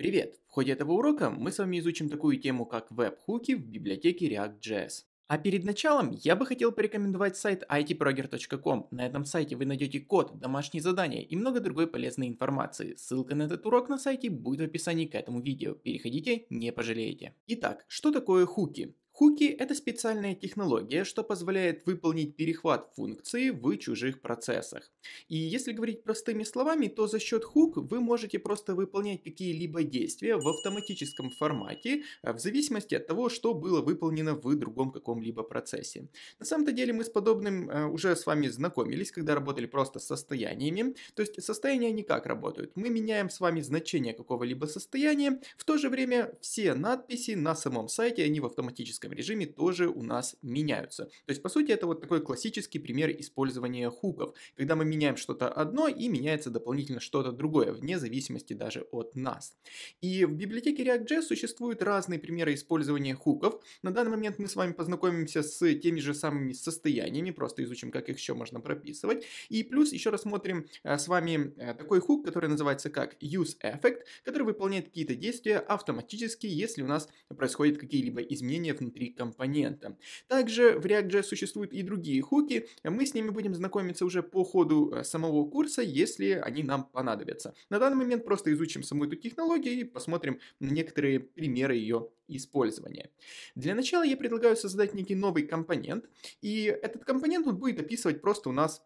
Привет! В ходе этого урока мы с вами изучим такую тему, как веб-хуки в библиотеке React.js. А перед началом я бы хотел порекомендовать сайт itproger.com. На этом сайте вы найдете код, домашние задания и много другой полезной информации. Ссылка на этот урок на сайте будет в описании к этому видео. Переходите, не пожалеете. Итак, что такое хуки? Хуки – это специальная технология, что позволяет выполнить перехват функции в чужих процессах. И если говорить простыми словами, то за счет хук вы можете просто выполнять какие-либо действия в автоматическом формате, а, в зависимости от того, что было выполнено в другом каком-либо процессе. На самом-то деле мы с подобным а, уже с вами знакомились, когда работали просто с состояниями. То есть состояния они как работают? Мы меняем с вами значение какого-либо состояния, в то же время все надписи на самом сайте, они в автоматическом динамическом режиме тоже у нас меняются. То есть, по сути, это вот такой классический пример использования хуков, когда мы меняем что-то одно и меняется дополнительно что-то другое, вне зависимости даже от нас. И в библиотеке React.js существуют разные примеры использования хуков. На данный момент мы с вами познакомимся с теми же самыми состояниями, просто изучим, как их еще можно прописывать. И плюс еще рассмотрим э, с вами э, такой хук, который называется как useEffect, который выполняет какие-то действия автоматически, если у нас происходят какие-либо изменения внутри три компонента. Также в React.js существуют и другие хуки, мы с ними будем знакомиться уже по ходу э, самого курса, если они нам понадобятся. На данный момент просто изучим саму эту технологию и посмотрим некоторые примеры ее использования. Для начала я предлагаю создать некий новый компонент, и этот компонент он будет описывать просто у нас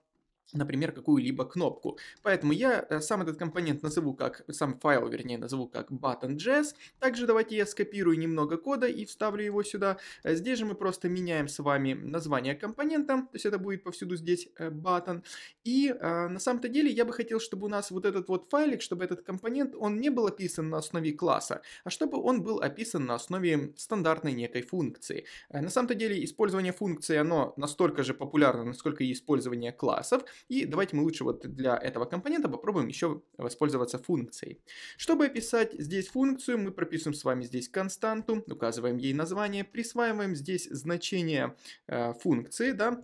например, какую-либо кнопку. Поэтому я э, сам этот компонент назову как, сам файл, вернее, назову как button.js. Также давайте я скопирую немного кода и вставлю его сюда. Э, здесь же мы просто меняем с вами название компонента, то есть это будет повсюду здесь э, button. И на самом-то деле я бы хотел, чтобы у нас вот этот вот файлик, чтобы этот компонент, он не был описан на основе класса, а чтобы он был описан на основе стандартной некой функции. На самом-то деле использование функции, оно настолько же популярно, насколько и использование классов, и давайте мы лучше вот для этого компонента попробуем еще воспользоваться функцией. Чтобы описать здесь функцию, мы прописываем с вами здесь константу, указываем ей название, присваиваем здесь значение э, функции, да,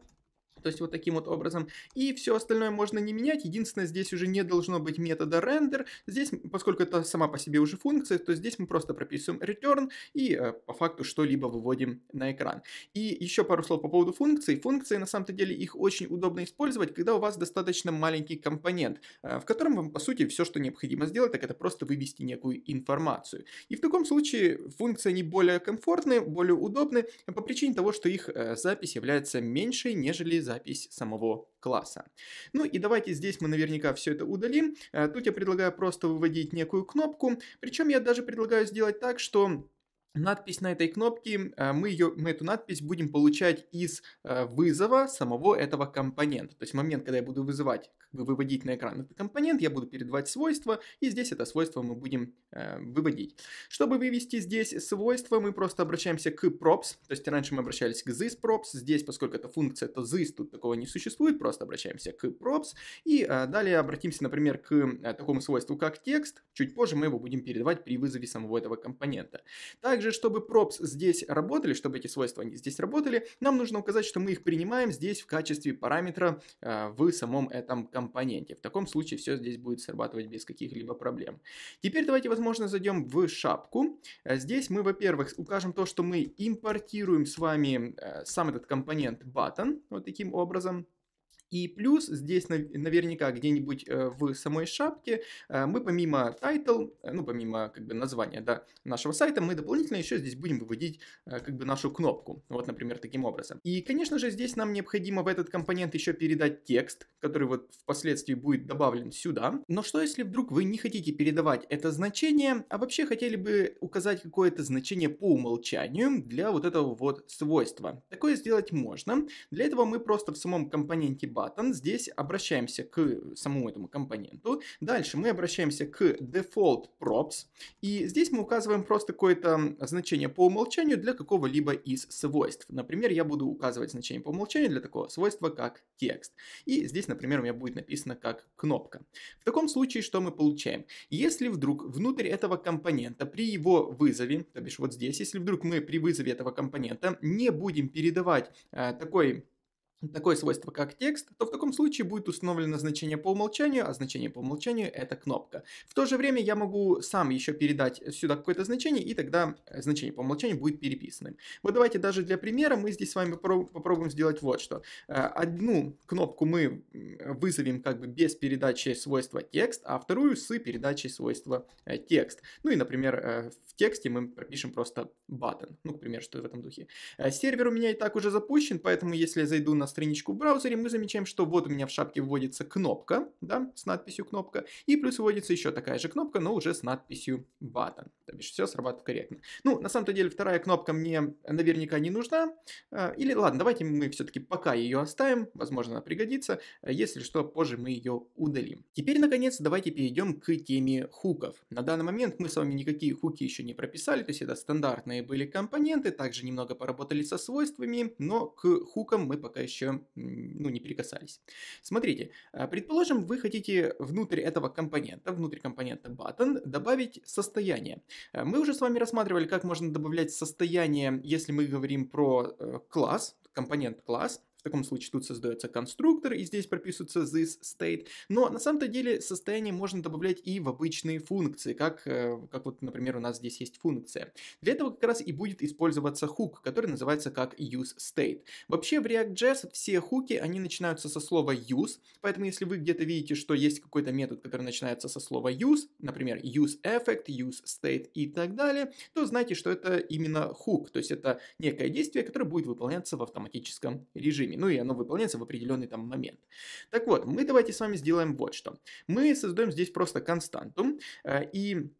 то есть вот таким вот образом. И все остальное можно не менять. Единственное, здесь уже не должно быть метода render. Здесь, поскольку это сама по себе уже функция, то здесь мы просто прописываем return и э, по факту что-либо выводим на экран. И еще пару слов по поводу функций. Функции, на самом-то деле, их очень удобно использовать, когда у вас достаточно маленький компонент, э, в котором вам, по сути, все, что необходимо сделать, так это просто вывести некую информацию. И в таком случае функции, они более комфортные, более удобны, по причине того, что их э, запись является меньшей, нежели запись самого класса. Ну и давайте здесь мы наверняка все это удалим. Э, тут я предлагаю просто выводить некую кнопку. Причем я даже предлагаю сделать так, что надпись на этой кнопке, э, мы, ее, мы эту надпись будем получать из э, вызова самого этого компонента. То есть момент, когда я буду вызывать выводить на экран этот компонент, я буду передавать свойства, и здесь это свойство мы будем э, выводить. Чтобы вывести здесь свойство, мы просто обращаемся к props, то есть раньше мы обращались к this props, здесь, поскольку это функция, то this тут такого не существует, просто обращаемся к props, и э, далее обратимся, например, к э, такому свойству, как текст, чуть позже мы его будем передавать при вызове самого этого компонента. Также, чтобы props здесь работали, чтобы эти свойства они здесь работали, нам нужно указать, что мы их принимаем здесь в качестве параметра э, в самом этом компоненте компоненте. В таком случае все здесь будет срабатывать без каких-либо проблем. Теперь давайте, возможно, зайдем в шапку. Э, здесь мы, во-первых, укажем то, что мы импортируем с вами э, сам этот компонент button, вот таким образом. И плюс здесь наверняка где-нибудь э, в самой шапке э, мы помимо title, э, ну помимо как бы названия да, нашего сайта, мы дополнительно еще здесь будем выводить как бы нашу кнопку. Вот, например, таким образом. И, конечно же, здесь нам необходимо в этот компонент еще передать текст, который вот впоследствии будет добавлен сюда. Но что если вдруг вы не хотите передавать это значение, а вообще хотели бы указать какое-то значение по умолчанию для вот этого вот свойства? Такое сделать можно. Для этого мы просто в самом компоненте button. Здесь обращаемся к самому этому компоненту. Дальше мы обращаемся к default props. И здесь мы указываем просто какое-то значение по умолчанию для какого-либо из свойств. Например, я буду указывать значение по умолчанию для такого свойства, как текст. И здесь, например, у меня будет написано как кнопка. В таком случае, что мы получаем? Если вдруг внутрь этого компонента при его вызове, то бишь вот здесь, если вдруг мы при вызове этого компонента не будем передавать э, такой такое свойство, как текст, то в таком случае будет установлено значение по умолчанию, а значение по умолчанию это кнопка. В то же время я могу сам еще передать сюда какое-то значение, и тогда э, значение по умолчанию будет переписано. Вот давайте даже для примера мы здесь с вами попробуем сделать вот что. Э, одну кнопку мы вызовем как бы без передачи свойства текст, а вторую с передачей свойства э, текст. Ну и, например, в тексте мы пропишем просто button, ну, к примеру, что в этом духе. Сервер у меня и так уже запущен, поэтому если я зайду на страничку в браузере, мы замечаем, что вот у меня в шапке вводится кнопка, да, с надписью кнопка, и плюс вводится еще такая же кнопка, но уже с надписью button. То бишь все срабатывает корректно. Ну, на самом-то деле вторая кнопка мне наверняка не нужна. А, или ладно, давайте мы все-таки пока ее оставим, возможно она пригодится. Если что, позже мы ее удалим. Теперь, наконец, давайте перейдем к теме хуков. На данный момент мы с вами никакие хуки еще не прописали, то есть это стандартные были компоненты, также немного поработали со свойствами, но к хукам мы пока еще еще ну, не прикасались. Смотрите, э, предположим, вы хотите внутрь этого компонента, внутрь компонента button, добавить состояние. Э, мы уже с вами рассматривали, как можно добавлять состояние, если мы говорим про э, класс, компонент класс, в таком случае тут создается конструктор, и здесь прописывается this state. Но на самом-то деле состояние можно добавлять и в обычные функции, как, э, как вот, например, у нас здесь есть функция. Для этого как раз и будет использоваться хук, который называется как use state. Вообще в React.js все хуки, они начинаются со слова use, поэтому если вы где-то видите, что есть какой-то метод, который начинается со слова use, например, use effect, use state и так далее, то знайте, что это именно хук, то есть это некое действие, которое будет выполняться в автоматическом режиме людьми. Ну и оно выполняется в определенный там момент. Так вот, мы давайте с вами сделаем вот что. Мы создаем здесь просто константу э, и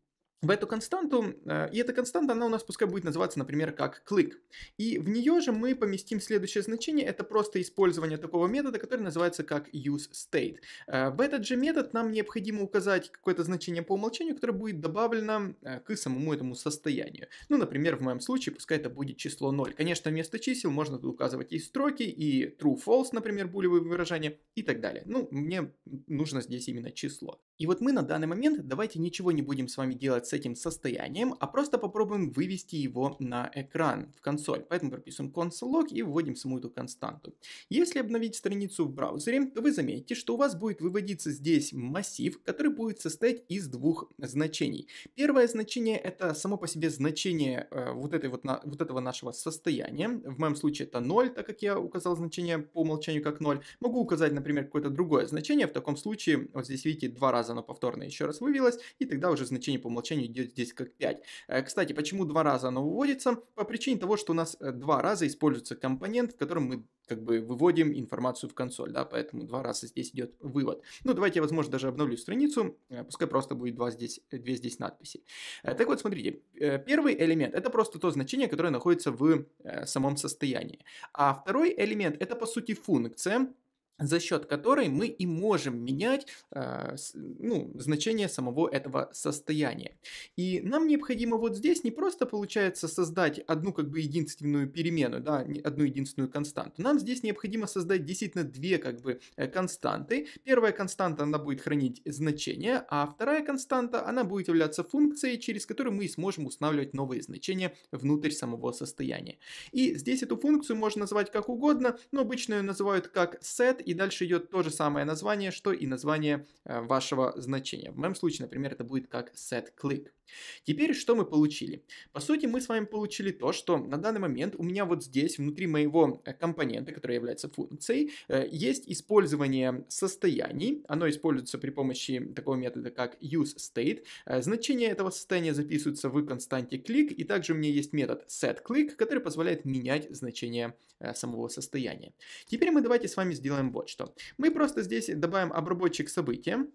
в эту константу, э, и эта константа, она у нас пускай будет называться, например, как клык. И в нее же мы поместим следующее значение, это просто использование такого метода, который называется как useState. Э, в этот же метод нам необходимо указать какое-то значение по умолчанию, которое будет добавлено э, к самому этому состоянию. Ну, например, в моем случае, пускай это будет число 0. Конечно, вместо чисел можно указывать и строки, и true-false, например, булевые выражения и так далее. Ну, мне нужно здесь именно число. И вот мы на данный момент, давайте ничего не будем с вами делать с этим состоянием, а просто попробуем вывести его на экран, в консоль. Поэтому прописываем console.log и вводим саму эту константу. Если обновить страницу в браузере, то вы заметите, что у вас будет выводиться здесь массив, который будет состоять из двух значений. Первое значение это само по себе значение э, вот, этой вот, на, вот этого нашего состояния. В моем случае это 0, так как я указал значение по умолчанию как 0. Могу указать, например, какое-то другое значение. В таком случае, вот здесь видите, два раза оно повторно еще раз вывелось, и тогда уже значение по умолчанию соотношение идет здесь как 5. Э, кстати, почему два раза оно выводится? По причине того, что у нас э, два раза используется компонент, в котором мы как бы выводим информацию в консоль, да, поэтому два раза здесь идет вывод. Ну, давайте я, возможно, даже обновлю страницу, э, пускай просто будет два здесь, две здесь надписи. Так вот, смотрите, первый элемент — это просто то значение, которое находится в самом состоянии, а второй элемент — это, по сути, функция, за счет которой мы и можем менять э, ну, значение самого этого состояния. И нам необходимо вот здесь не просто получается создать одну как бы единственную перемену, да, одну единственную константу. Нам здесь необходимо создать действительно две как бы э, константы. Первая константа, она будет хранить значение, а вторая константа, она будет являться функцией, через которую мы сможем устанавливать новые значения внутрь самого состояния. И здесь эту функцию можно назвать как угодно, но обычно ее называют как set и дальше идет то же самое название, что и название э, вашего значения. В моем случае, например, это будет как setClick. Теперь что мы получили? По сути, мы с вами получили то, что на данный момент у меня вот здесь, внутри моего э, компонента, который является функцией, э, есть использование состояний. Оно используется при помощи такого метода, как useState. Значение этого состояния записывается в константе click, и также у меня есть метод setClick, который позволяет менять значение самого состояния. Теперь мы давайте с вами сделаем вот вот что. Мы просто здесь добавим обработчик события.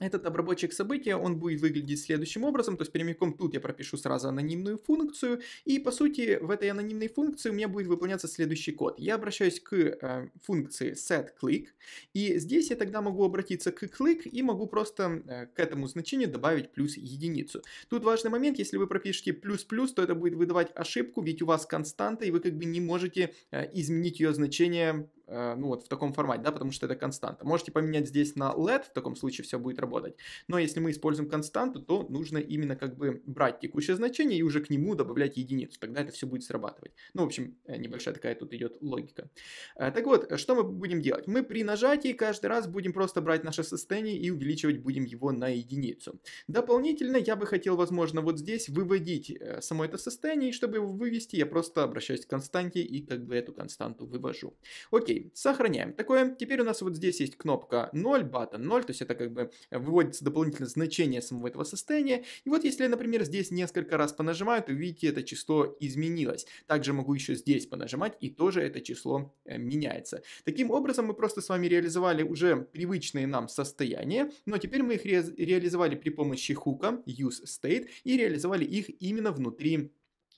Этот обработчик события, он будет выглядеть следующим образом, то есть прямиком тут я пропишу сразу анонимную функцию, и по сути в этой анонимной функции у меня будет выполняться следующий код. Я обращаюсь к э, функции setClick, и здесь я тогда могу обратиться к click и могу просто э, к этому значению добавить плюс единицу. Тут важный момент, если вы пропишете плюс-плюс, то это будет выдавать ошибку, ведь у вас константа, и вы как бы не можете э, изменить ее значение Э, ну вот в таком формате, да, потому что это константа. Можете поменять здесь на LED, в таком случае все будет работать. Но если мы используем константу, то нужно именно как бы брать текущее значение и уже к нему добавлять единицу, тогда это все будет срабатывать. Ну, в общем, э, небольшая такая тут идет логика. Э, так вот, что мы будем делать? Мы при нажатии каждый раз будем просто брать наше состояние и увеличивать будем его на единицу. Дополнительно я бы хотел, возможно, вот здесь выводить само это состояние, и чтобы его вывести, я просто обращаюсь к константе и как бы эту константу вывожу. Окей, Окей, сохраняем такое. Теперь у нас вот здесь есть кнопка 0, button 0, то есть это как бы э, выводится дополнительное значение самого этого состояния. И вот если я, например, здесь несколько раз понажимаю, то видите, это число изменилось. Также могу еще здесь понажимать, и тоже это число э, меняется. Таким образом, мы просто с вами реализовали уже привычные нам состояния, но теперь мы их ре реализовали при помощи хука use state и реализовали их именно внутри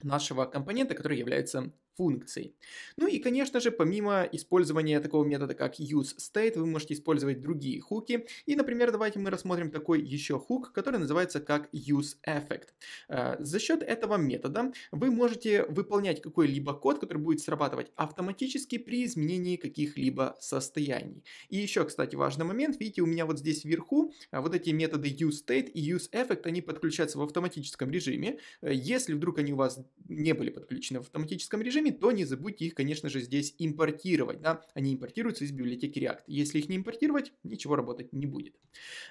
нашего компонента, который является функций. Ну и, конечно же, помимо использования такого метода, как useState, вы можете использовать другие хуки. И, например, давайте мы рассмотрим такой еще хук, который называется как useEffect. Э, за счет этого метода вы можете выполнять какой-либо код, который будет срабатывать автоматически при изменении каких-либо состояний. И еще, кстати, важный момент. Видите, у меня вот здесь вверху э, вот эти методы useState и useEffect, они подключаются в автоматическом режиме. Э, если вдруг они у вас не были подключены в автоматическом режиме, программе, то не забудьте их, конечно же, здесь импортировать. Да? Они импортируются из библиотеки React. Если их не импортировать, ничего работать не будет.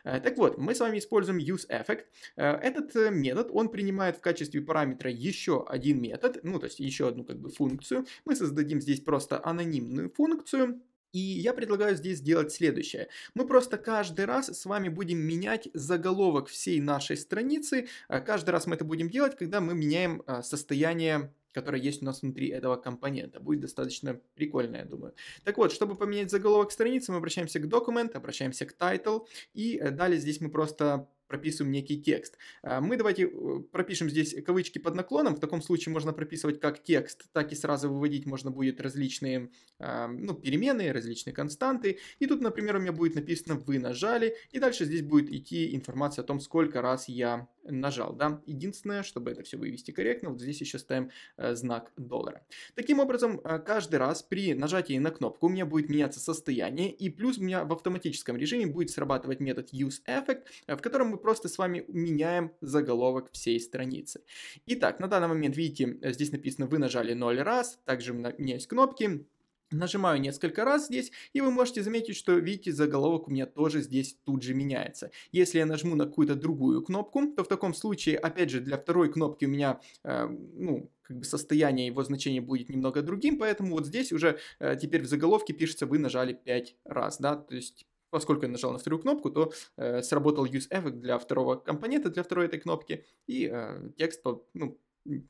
Э, так вот, мы с вами используем useEffect. Э, этот э, метод, он принимает в качестве параметра еще один метод, ну, то есть еще одну как бы функцию. Мы создадим здесь просто анонимную функцию, и я предлагаю здесь сделать следующее. Мы просто каждый раз с вами будем менять заголовок всей нашей страницы. Каждый раз мы это будем делать, когда мы меняем состояние которая есть у нас внутри этого компонента. Будет достаточно прикольно, я думаю. Так вот, чтобы поменять заголовок страницы, мы обращаемся к Document, обращаемся к Title, и э, далее здесь мы просто прописываем некий текст. Э, мы давайте э, пропишем здесь кавычки под наклоном. В таком случае можно прописывать как текст, так и сразу выводить можно будет различные ну, перемены, различные константы. И тут, например, у меня будет написано «вы нажали», и дальше здесь будет идти информация о том, сколько раз я нажал, да. Единственное, чтобы это все вывести корректно, вот здесь еще ставим э, знак доллара. Таким образом, э, каждый раз при нажатии на кнопку у меня будет меняться состояние, и плюс у меня в автоматическом режиме будет срабатывать метод useEffect, э, в котором мы просто с вами меняем заголовок всей страницы. Итак, на данный момент, видите, здесь написано, вы нажали 0 раз, также меняюсь кнопки, Нажимаю несколько раз здесь, и вы можете заметить, что, видите, заголовок у меня тоже здесь тут же меняется. Если я нажму на какую-то другую кнопку, то в таком случае, опять же, для второй кнопки у меня, э, ну, как бы состояние его значения будет немного другим, поэтому вот здесь уже э, теперь в заголовке пишется «Вы нажали 5 раз», да, то есть поскольку я нажал на вторую кнопку, то э, сработал use effect для второго компонента, для второй этой кнопки, и э, текст ну,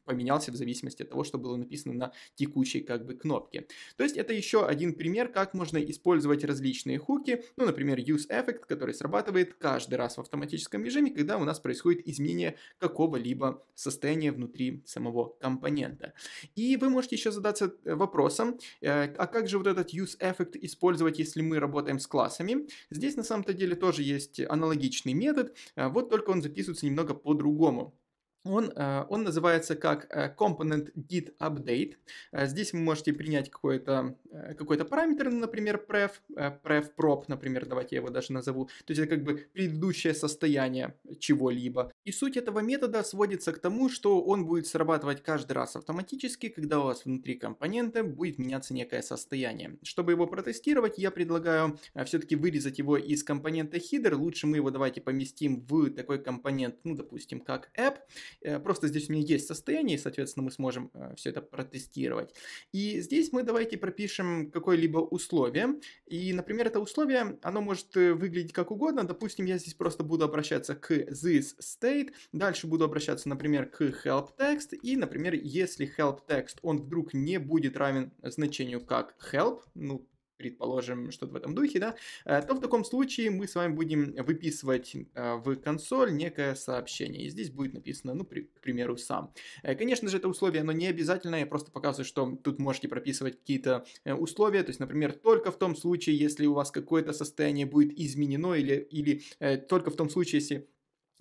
поменялся в зависимости от того, что было написано на текущей как бы кнопке. То есть это еще один пример, как можно использовать различные хуки, ну, например, use effect, который срабатывает каждый раз в автоматическом режиме, когда у нас происходит изменение какого-либо состояния внутри самого компонента. И вы можете еще задаться э, вопросом, э, а как же вот этот use effect использовать, если мы работаем с классами? Здесь на самом-то деле тоже есть аналогичный метод, а вот только он записывается немного по-другому. Он, э, он называется как э, component git update. Э, здесь вы можете принять какой-то какой параметр, например, pref, pref prop, например, давайте я его даже назову. То есть это как бы предыдущее состояние чего-либо. И суть этого метода сводится к тому, что он будет срабатывать каждый раз автоматически, когда у вас внутри компонента будет меняться некое состояние. Чтобы его протестировать, я предлагаю все-таки вырезать его из компонента header. Лучше мы его давайте поместим в такой компонент, ну, допустим, как app. Э, просто здесь у меня есть состояние, и, соответственно, мы сможем э, все это протестировать. И здесь мы давайте пропишем какое-либо условие. И, например, это условие, оно может э, выглядеть как угодно. Допустим, я здесь просто буду обращаться к this state, дальше буду обращаться, например, к help text, и, например, если help text, он вдруг не будет равен значению как help, ну, предположим, что-то в этом духе, да, э, то в таком случае мы с вами будем выписывать э, в консоль некое сообщение. И здесь будет написано, ну, при, к примеру, сам. Э, конечно же, это условие, но не обязательное, я просто показываю, что тут можете прописывать какие-то условия, то есть, например, только в том случае, если у вас какое-то состояние будет изменено, или, или только в том случае, если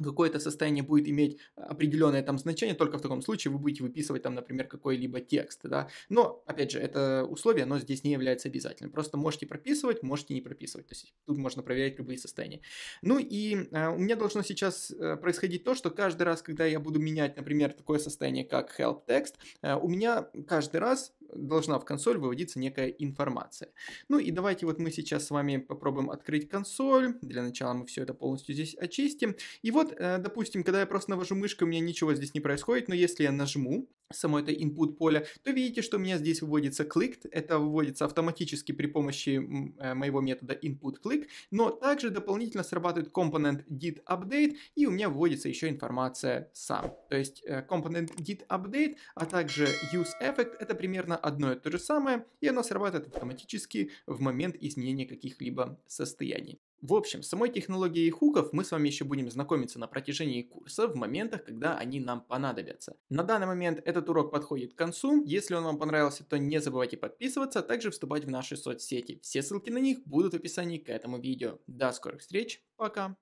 какое-то состояние будет иметь а, определенное там значение, только в таком случае вы будете выписывать там, например, какой-либо текст, да. Но, опять же, это условие, оно здесь не является обязательным. Просто можете прописывать, можете не прописывать. То есть тут можно проверять любые состояния. Ну и э, у меня должно сейчас э, происходить то, что каждый раз, когда я буду менять, например, такое состояние, как help text, э, у меня каждый раз должна в консоль выводиться некая информация. Ну и давайте вот мы сейчас с вами попробуем открыть консоль. Для начала мы все это полностью здесь очистим. И вот, э, допустим, когда я просто навожу мышкой, у меня ничего здесь не происходит, но если я нажму, само это input поле, то видите, что у меня здесь выводится clicked, это выводится автоматически при помощи э, моего метода input click, но также дополнительно срабатывает component did update и у меня выводится еще информация сам. То есть component э, did update, а также use effect это примерно одно и то же самое и оно срабатывает автоматически в момент изменения каких-либо состояний. В общем, с самой технологией хуков мы с вами еще будем знакомиться на протяжении курса в моментах, когда они нам понадобятся. На данный момент этот урок подходит к концу. Если он вам понравился, то не забывайте подписываться, а также вступать в наши соцсети. Все ссылки на них будут в описании к этому видео. До скорых встреч, пока!